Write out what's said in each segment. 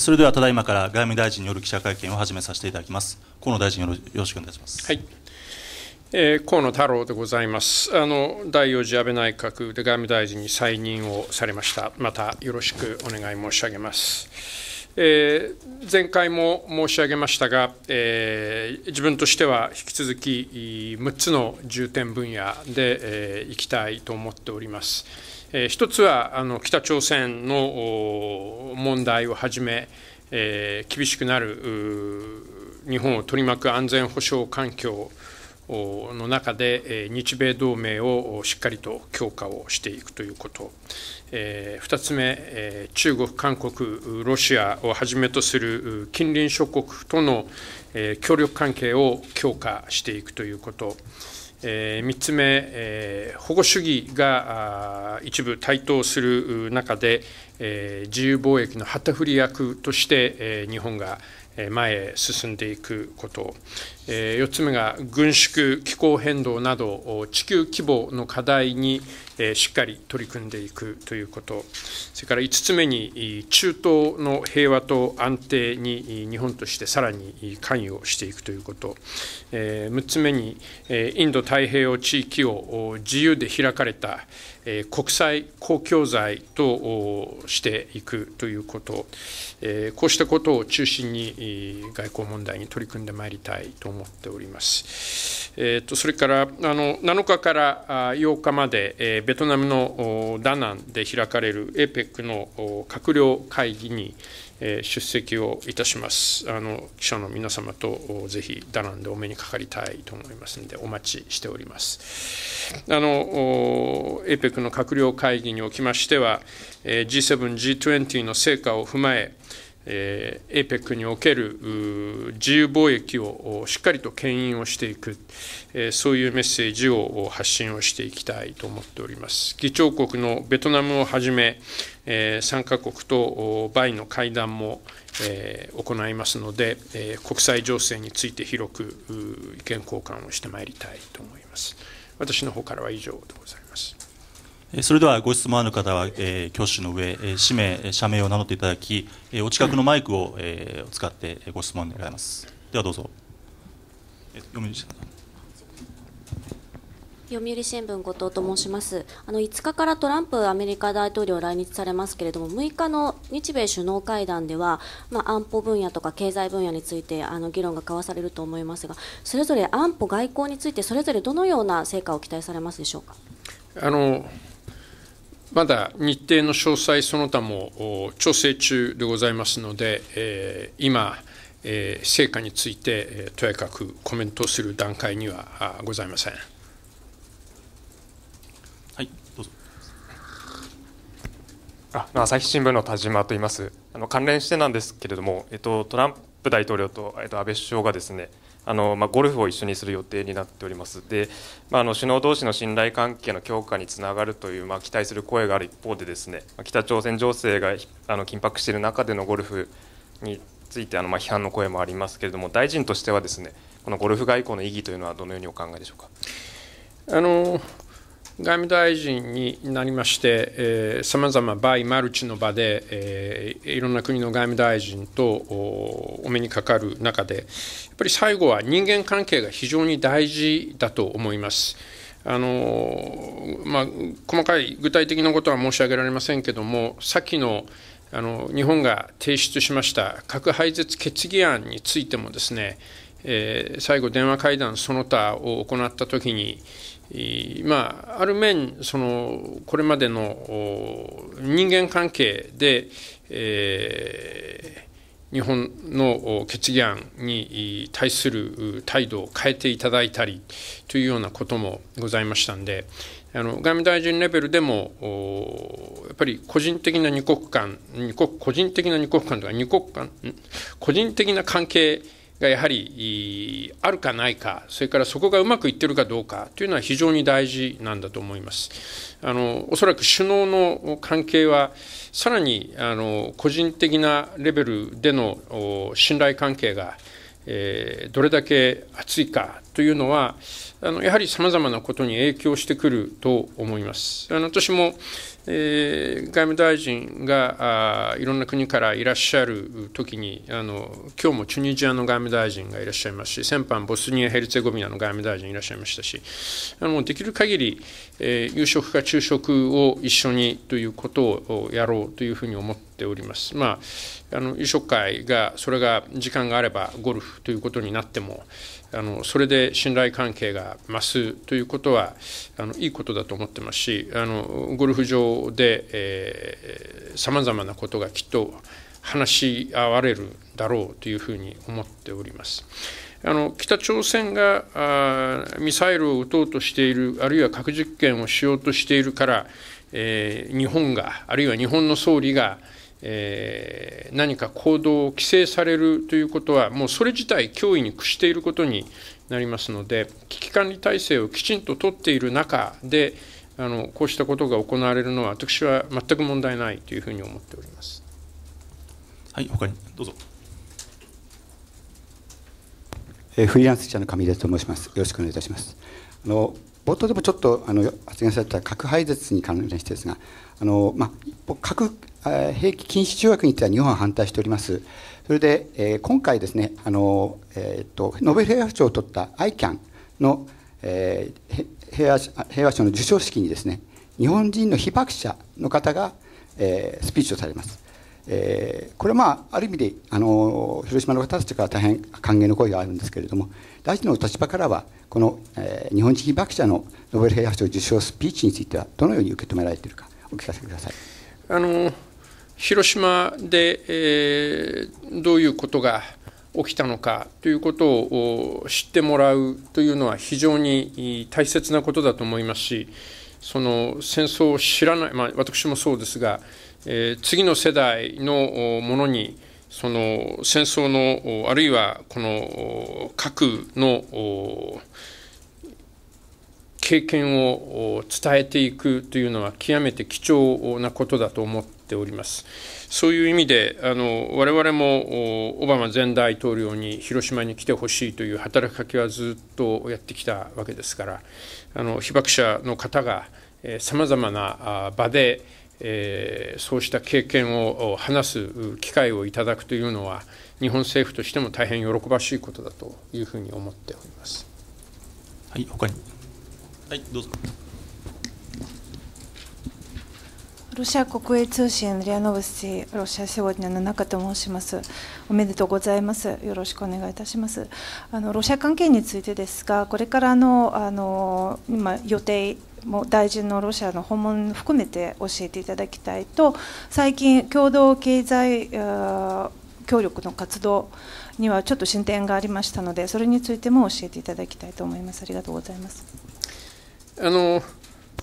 それではただいまから外務大臣による記者会見を始めさせていただきます。河野大臣よろしくお願いいたします。はい。えー、河野太郎でございます。あの第四次安倍内閣で外務大臣に再任をされました。またよろしくお願い申し上げます。えー、前回も申し上げましたが、えー、自分としては引き続き6つの重点分野で、えー、いきたいと思っております。一つはあの北朝鮮の問題をはじめ、え厳しくなる日本を取り巻く安全保障環境の中で、日米同盟をしっかりと強化をしていくということ、え2つ目、え中国、韓国、ロシアをはじめとする近隣諸国との、え協力関係を強化していくということ。え3つ目、え保護主義が一部台頭する中で、え自由貿易の旗振り役として、え日本が、前へ進んでいくこと、4つ目が軍縮、気候変動など、地球規模の課題にしっかり取り組んでいくということ、それから5つ目に、中東の平和と安定に日本としてさらに関与していくということ、6つ目に、インド太平洋地域を自由で開かれた国際公共財としていくということ、こうしたことを中心に外交問題に取り組んでまいりたいと思っております。えー、とそれからあの7日から8日まで、ベトナムのダナンで開かれる APEC の閣僚会議に、出席をいたします。あの記者の皆様とぜひダナンでお目にかかりたいと思いますのでお待ちしております。あの APEC の閣僚会議におきましては G7、G20 の成果を踏まええー、APEC における自由貿易をしっかりと牽引をしていく、えー、そういうメッセージを発信をしていきたいと思っております。議長国のベトナムをはじめ、えー、3国とバイの会談も、えー、行いますので、えー、国際情勢について広く意見交換をしてまいりたいと思います。私の方からは以上でございます。それではご質問ある方は、えー、挙手の上、えー、氏名、社名を名乗っていただき、えー、お近くのマイクを、えー、使ってご質問願います。ではどうぞ。えー、読売新聞読売新聞後藤と申しますあの5日からトランプアメリカ大統領来日されますけれども6日の日米首脳会談では、まあ、安保分野とか経済分野についてあの議論が交わされると思いますがそれぞれ安保外交についてそれぞれどのような成果を期待されますでしょうかあのまだ日程の詳細その他も調整中でございますので、えー、今、えー、成果について、えとやかくコメントする段階にはあございません。はいどうぞあ朝日新聞の田島と言いますあの関連してなんですけれども、えっと、トランプ大統領と、えっと、安倍首相がですねあの、まあ、ゴルフを一緒にする予定になっておりますで、まあ、あの首脳同士の信頼関係の強化につながるという、まあ、期待する声がある一方でですね北朝鮮情勢があの緊迫している中でのゴルフについてあの、まあ、批判の声もありますけれども大臣としてはですねこのゴルフ外交の意義というのはどのようにお考えでしょうか。あの外務大臣になりまして、さまざまバイ・マルチの場で、えー、いろんな国の外務大臣とお目にかかる中で、やっぱり最後は人間関係が非常に大事だと思います。あのまあ、細かい具体的なことは申し上げられませんけども、きのあの日本が提出しました核廃絶決議案についてもですね、えー、最後、電話会談その他を行ったときに、まあ、ある面その、これまでの人間関係で、えー、日本の決議案に対する態度を変えていただいたりというようなこともございましたんで、あの外務大臣レベルでも、やっぱり個人的な二国間、二国個人的な二国間とか、二国間、個人的な関係がやはりあるかないか、それからそこがうまくいってるかどうかというのは非常に大事なんだと思います。あのおそらく首脳の関係は、さらにあの個人的なレベルでの信頼関係が、えー、どれだけ厚いかというのは、あのやはりさまざまなことに影響してくると思います。あの私も、えー、外務大臣があいろんな国からいらっしゃるときにあの、今日もチュニジアの外務大臣がいらっしゃいますし、先般、ボスニア・ヘルツェゴビナの外務大臣いらっしゃいましたし、あのできる限り、えー、夕食か昼食を一緒にということをやろうというふうに思っております。まあ、あの夕食会が、それが時間があればゴルフということになっても、あのそれで信頼関係が増すということはあのいいことだと思ってますしあのゴルフ場でさまざまなことがきっと話し合われるだろうというふうに思っております。あの北朝鮮があミサイルを撃とうとしている、あるいは核実験をしようとしているから、えー、日本が、あるいは日本の総理が、えー、何か行動を規制されるということは、もうそれ自体脅威に屈していることになりますので、危機管理体制をきちんと取っている中で、あのこうしたことが行われるのは、私は全く問題ないというふうに思っております。はい、他にどうぞ。えフリーランス記者の上出と申します。よろしくお願いいたします。あの冒頭でもちょっとあの発言された核廃絶に関連してですが、あのまあ、核兵器禁止条約については日本は反対しております、それで、えー、今回ですねあの、えーと、ノーベル平和賞を取った ICAN の、えー、平和平和賞の授賞式にですね日本人の被爆者の方が、えー、スピーチをされます。えー、これは、まあ、ある意味であの広島の方たちから大変歓迎の声があるんですけれども、大臣の立場からはこの、えー、日本人被爆者のノーベル平和賞受賞スピーチについてはどのように受け止められているかお聞かせください。あの広島で、えー、どういうことが起きたのかということを知ってもらうというのは非常に大切なことだと思いますし、その戦争を知らない、まあ、私もそうですが、えー、次の世代のものにその戦争の、あるいはこの核の経験を伝えていくというのは極めて貴重なことだと思っております。そういう意味で、あの我々もオバマ前大統領に広島に来てほしいという働きかけはずっとやってきたわけですから、あの被爆者の方がさまざまな場で、えー、そうした経験を話す機会をいただくというのは日本政府としても大変喜ばしいことだというふうに思っております。はい、他に。はい、どうぞ。ロシア国営通信、リアノブスロシアセボニアの中と申します。おめでとうございます。よろしくお願いいたします。あのロシア関係についてですが、これからのあの今予定も大臣のロシアの訪問含めて教えていただきたいと最近共同経済協力の活動にはちょっと進展がありましたのでそれについても教えていただきたいと思いますありがとうございますあの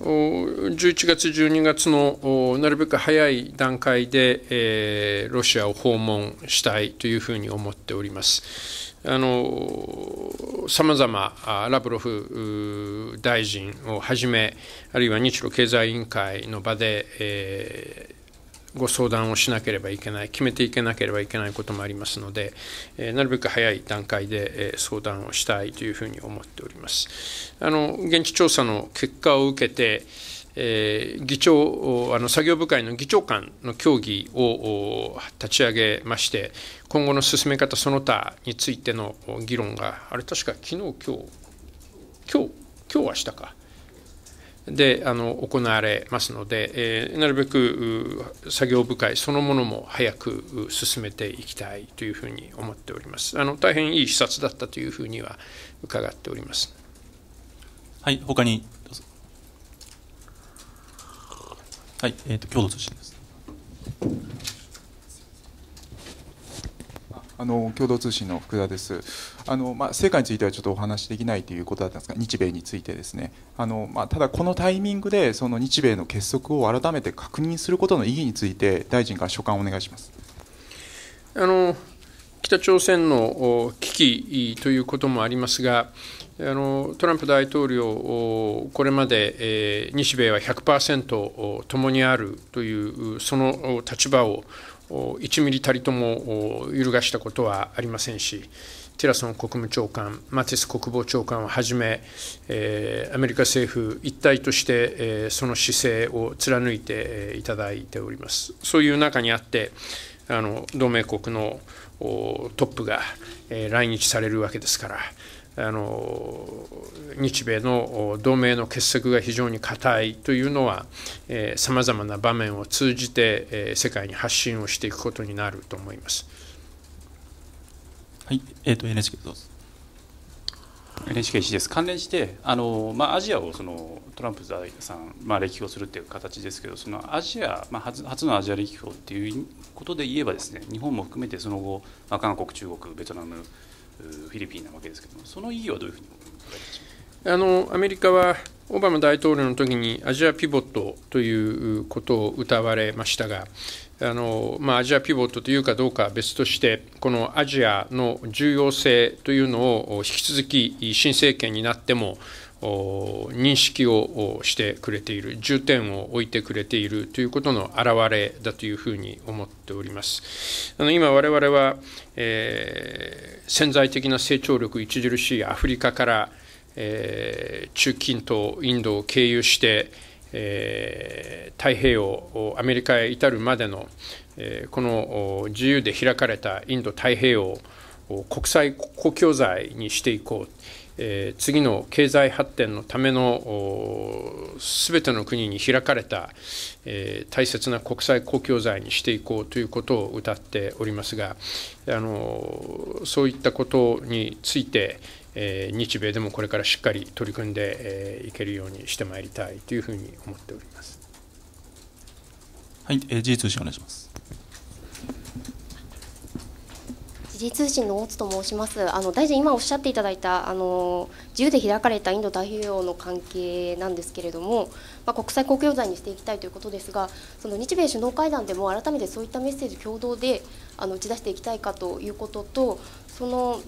11月、12月のなるべく早い段階で、えー、ロシアを訪問したいというふうに思っております。さまざまラブロフ大臣をはじめ、あるいは日露経済委員会の場で、えーご相談をしなければいけない、決めていけなければいけないこともありますので、えなるべく早い段階で、え相談をしたいというふうに思っております。あの現地調査の結果を受けてえー、議長あの作業部会の議長間の協議を立ち上げまして、今後の進め方その他についての議論が、あれ、確か昨日今日今日今日明たか。であの行われますので、えー、なるべく作業部会そのものも早く進めていきたいというふうに思っております。あの大変いい視察だったというふうには伺っております。はい、他にはい、えっ、ー、と共同通信です。あの共同通信の福田です。あのまあ、成果についてはちょっとお話できないということだったんですが、日米についてですね。あのまあ、ただこのタイミングでその日米の結束を改めて確認することの意義について大臣から所感をお願いします。あの北朝鮮の機ということもありますが、あのトランプ大統領、これまで、えー、日米は100%共にあるという、その立場を1ミリたりとも揺るがしたことはありませんし、ティラソン国務長官、マティス国防長官をはじめ、えー、アメリカ政府一体として、えー、その姿勢を貫いていただいております。そういう中にあってあの同盟国のトップが、えー、来日されるわけですから。あの日米の同盟の結束が非常に固いというのはさまざまな場面を通じて、えー、世界に発信をしていくことになると思います。はい、えーと、と NHK どうぞ NHK です関連してあの、まあ、アジアをそのトランプさん、まあ、歴訪するという形ですけど、そのアジア、まあ初、初のアジア歴訪ということで言えばです、ね、日本も含めてその後、まあ、韓国、中国、ベトナム、フィリピンなわけですけども、その意義はどういうふうにあのアメリカはオバマ大統領の時にアジアピボットということを歌われましたが、あのまあ、アジアピボットというかどうかは別として、このアジアの重要性というのを引き続き新政権になっても、認識をしてくれている重点を置いてくれているということの表れだというふうに思っておりますあの今我々は、えー、潜在的な成長力著しいアフリカから、えー、中近東インドを経由してえー、太平洋、アメリカへ至るまでの、えー、この自由で開かれたインド太平洋を国際公共財にしていこう、えー、次の経済発展のためのすべての国に開かれた、えー、大切な国際公共財にしていこうということを謳っておりますがあのそういったことについて、えー、日米でもこれからしっかり取り組んで、えいけるようにしてまいりたいというふうに思っております。はい、えー、G 通信お願いします。時通信の大津と申します。あの大臣今おっしゃっていただいたあの自由で開かれたインド太平洋の関係なんですけれども、まあ、国際公共財にしていきたいということですが、その日米首脳会談でも改めてそういったメッセージ共同であの打ち出していきたいかということと、その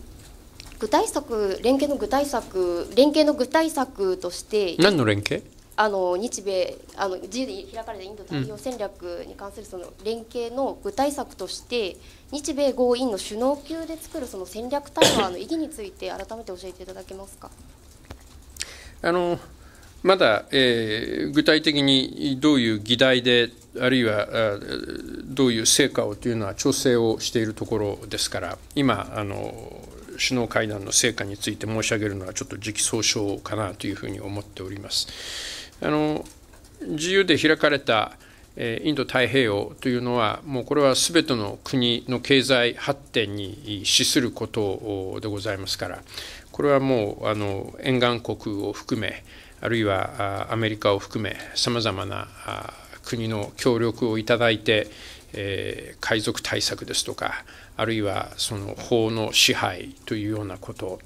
具体策連携の具体策連携の具体策として何の連携？あの日米あの自由で開かれたインド太平洋戦略に関するその連携の具体策として、日米豪印の首脳級で作るその戦略対話の意義について改めて教えていただけますか。あのまだ、えー、具体的にどういう議題で、あるいはどういう成果をというのは調整をしているところですから、今、あの首脳会談の成果について申し上げるのは、ちょっと時期尚早かなというふうに思っております。あの自由で開かれたインド太平洋というのは、もうこれはすべての国の経済発展に資することでございますから、これはもうあの沿岸国を含め、あるいはアメリカを含め、さまざまな国の協力をいただいて、えー、海賊対策ですとか、あるいはその法の支配というようなこと、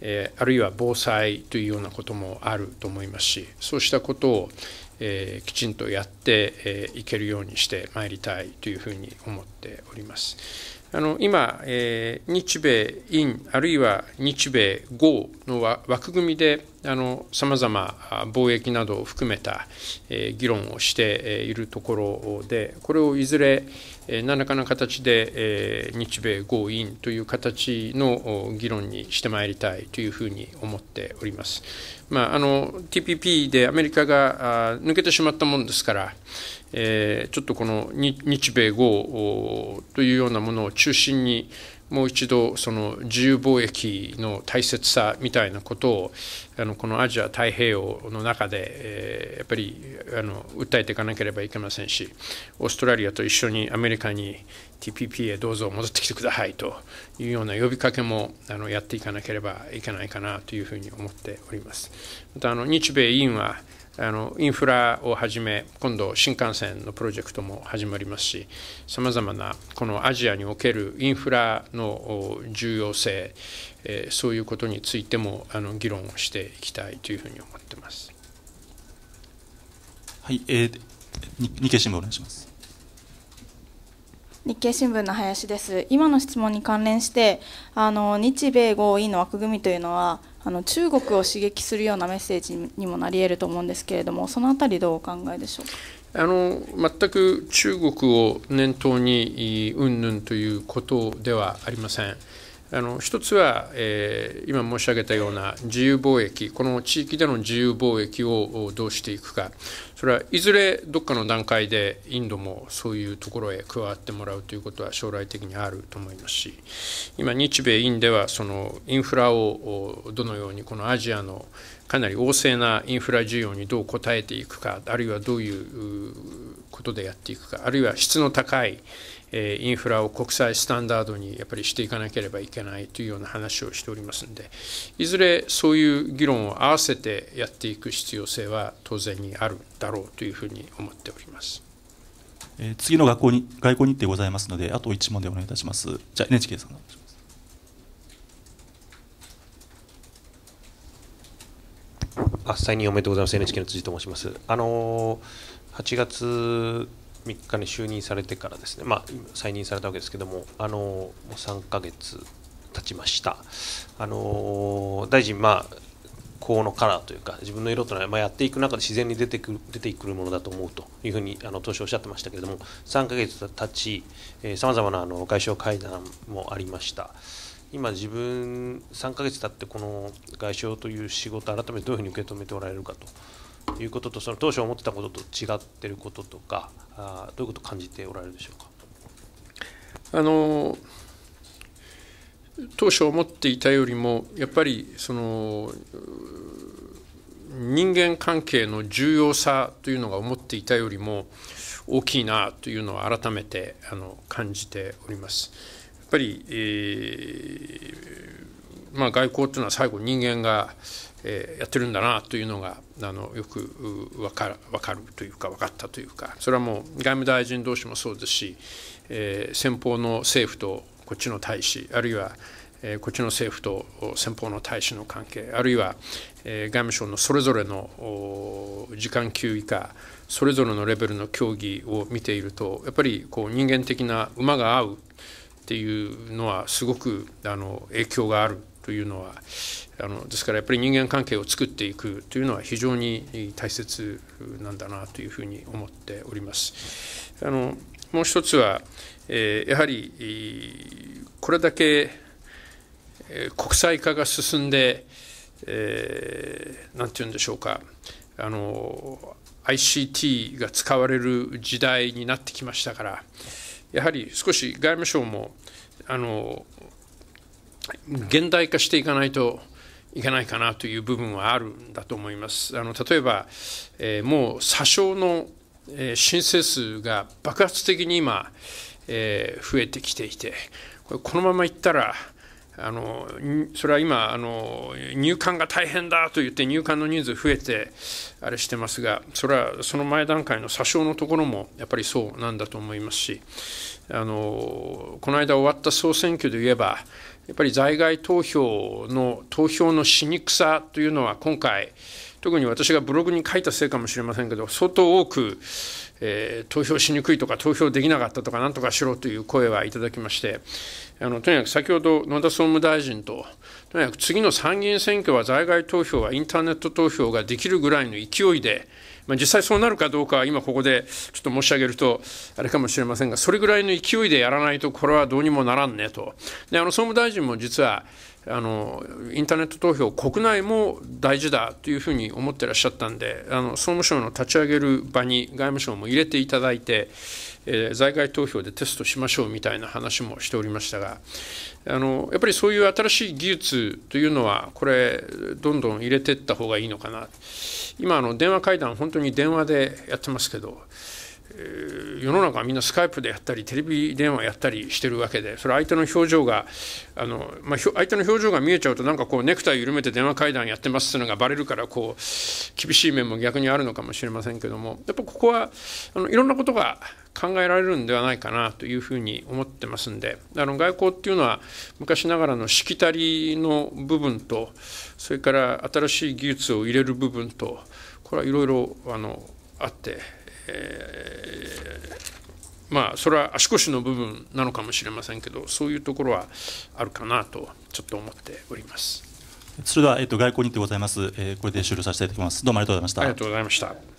えあるいは防災というようなこともあると思いますしそうしたことを、えきちんとやってい、えー、けるようにしてまいりたいというふうに思っております。あの今、えー、日米印あるいは日米豪の枠組みでさまざま貿易などを含めた、えー、議論をしているところでこれをいずれ、えー、何らかの形で、えー、日米豪印という形の議論にしてまいりたいというふうに思っております。まあ、あの TPP でアメリカが抜けてしまったものですからえー、ちょっとこの日米豪というようなものを中心にもう一度その自由貿易の大切さみたいなことをあのこのアジア太平洋の中で、えー、やっぱりあの訴えていかなければいけませんしオーストラリアと一緒にアメリカに TPP へどうぞ戻ってきてくださいというような呼びかけもあのやっていかなければいけないかなというふうに思っております。またあの日米委員はあのインフラをはじめ今度新幹線のプロジェクトも始まりますしさまざまなこのアジアにおけるインフラの重要性、えー、そういうことについてもあの議論をしていきたいというふうに思ってます。はい、えー、日経新聞お願いします。日経新聞の林です今の質問に関連してあの日米豪印の枠組みというのはあの中国を刺激するようなメッセージにもなり得ると思うんですけれども、そのあたり、どうお考えでしょうか。あの全く中国を念頭にうんぬんということではありません。あの一つは、えー、今申し上げたような自由貿易、この地域での自由貿易をどうしていくか、それはいずれどっかの段階でインドもそういうところへ加わってもらうということは将来的にあると思いますし、今、日米インではそのインフラをどのようにこのアジアのかなり旺盛なインフラ需要にどう応えていくか、あるいはどういうことでやっていくか、あるいは質の高いインフラを国際スタンダードにやっぱりしていかなければいけないというような話をしておりますので、いずれそういう議論を合わせてやっていく必要性は当然にあるだろうというふうに思っております。え次の学校に外交日程ございますので、あと1問でお願いいたします。じゃ NHK さんお願いします。あ再任おめでとうございます。NHK の辻と申します。あの8月3日に就任されてからですね、まあ、再任されたわけですけども、あのもう3ヶ月経ちました、あの大臣、まあ、このカラーというか、自分の色というのは、まあ、やっていく中で自然に出てくる出てくるものだと思うというふうに、あの当初おっしゃってましたけれども、3ヶ月経ち、さまざまなあの外相会談もありました。今自分3ヶ月経ってこの外相という仕事改めてどういうふうに受け止めておられるかとということとその当初思ってたことと違ってることとかあどういうことを感じておられるでしょうか。あの当初思っていたよりもやっぱりその人間関係の重要さというのが思っていたよりも大きいなというのは改めてあの感じております。やっぱり、えー、まあ、外交というのは最後人間が、えー、やってるんだなというのがあのよく分か分かるというか分かったというかそれはもう外務大臣同士もそうですし、えー、先方の政府とこっちの大使あるいはこっちの政府と先方の大使の関係、あるいは外務省のそれぞれの時間給以下、それぞれのレベルの協議を見ていると、やっぱりこう人間的な馬が合うっていうのは、すごくあの影響があるというのはあのですからやっぱり人間関係を作っていくというのは非常に大切なんだなというふうに思っております。あのもう一つは、えー、やはりこれだけ国際化が進んで、えー、なんていうんでしょうかあの ICT が使われる時代になってきましたからやはり少し外務省もあの現代化していかないといけないかなという部分はあるんだと思います。あの例えば、えー、もう詐称の、え申請数が爆発的に今、えー、増えてきていてこれこのままいったらあのそれは今あの、入管が大変だと言って、入管の人数増えて、あれしてますが、それはその前段階の詐称のところもやっぱりそうなんだと思いますし、あのこの間終わった総選挙で言えば、やっぱり在外投票の投票のしにくさというのは、今回、特に私がブログに書いたせいかもしれませんけど、相当多く、えー、投票しにくいとか投票できなかったとかなんとかしろという声はいただきましてあのとにかく先ほど野田総務大臣ととにかく次の参議院選挙は在外投票はインターネット投票ができるぐらいの勢いでまあ、実際そうなるかどうかは今ここでちょっと申し上げるとあれかもしれませんが、それぐらいの勢いでやらないとこれはどうにもならんねと。であの総務大臣も実はあのインターネット投票、国内も大事だというふうに思ってらっしゃったんで、あの総務省の立ち上げる場に外務省も入れていただいて、えー、在外投票でテストしましょうみたいな話もしておりましたが、あのやっぱりそういう新しい技術というのは、これ、どんどん入れていった方がいいのかな、今、電話会談、本当に電話でやってますけど、世の中はみんなスカイプでやったりテレビ電話やったりしてるわけでそれ相手の表情があの、まあ、相手の表情が見えちゃうとなんかこうネクタイ緩めて電話会談やってますっていうのがバレるからこう厳しい面も逆にあるのかもしれませんけどもやっぱここはあのいろんなことが考えられるんではないかなというふうに思ってますんであの外交っていうのは昔ながらのしきたりの部分とそれから新しい技術を入れる部分とこれはいろいろあのあって。えー、まあそれは足腰の部分なのかもしれませんけどそういうところはあるかなとちょっと思っております。それでは、えっと、外交日てございます、えー、これで終了させていただきます。どうもありがとうございました。ありがとうございました。